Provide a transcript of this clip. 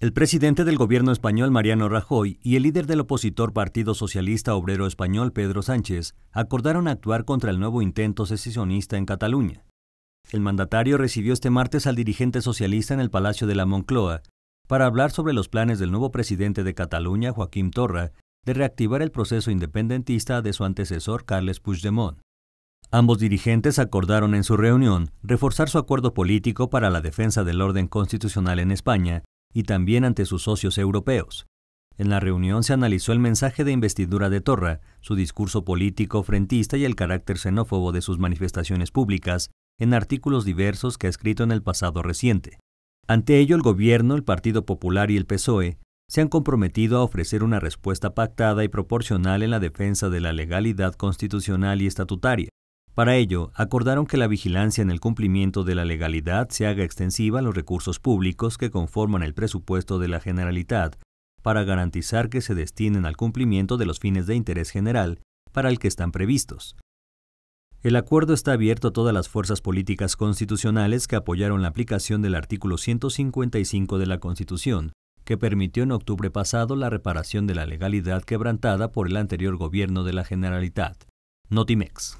El presidente del gobierno español Mariano Rajoy y el líder del opositor Partido Socialista Obrero Español Pedro Sánchez acordaron actuar contra el nuevo intento secesionista en Cataluña. El mandatario recibió este martes al dirigente socialista en el Palacio de la Moncloa para hablar sobre los planes del nuevo presidente de Cataluña, Joaquim Torra, de reactivar el proceso independentista de su antecesor Carles Puigdemont. Ambos dirigentes acordaron en su reunión reforzar su acuerdo político para la defensa del orden constitucional en España y también ante sus socios europeos. En la reunión se analizó el mensaje de investidura de Torra, su discurso político frentista y el carácter xenófobo de sus manifestaciones públicas en artículos diversos que ha escrito en el pasado reciente. Ante ello, el gobierno, el Partido Popular y el PSOE se han comprometido a ofrecer una respuesta pactada y proporcional en la defensa de la legalidad constitucional y estatutaria, para ello, acordaron que la vigilancia en el cumplimiento de la legalidad se haga extensiva a los recursos públicos que conforman el presupuesto de la Generalitat, para garantizar que se destinen al cumplimiento de los fines de interés general para el que están previstos. El acuerdo está abierto a todas las fuerzas políticas constitucionales que apoyaron la aplicación del artículo 155 de la Constitución, que permitió en octubre pasado la reparación de la legalidad quebrantada por el anterior gobierno de la Generalitat. Notimex.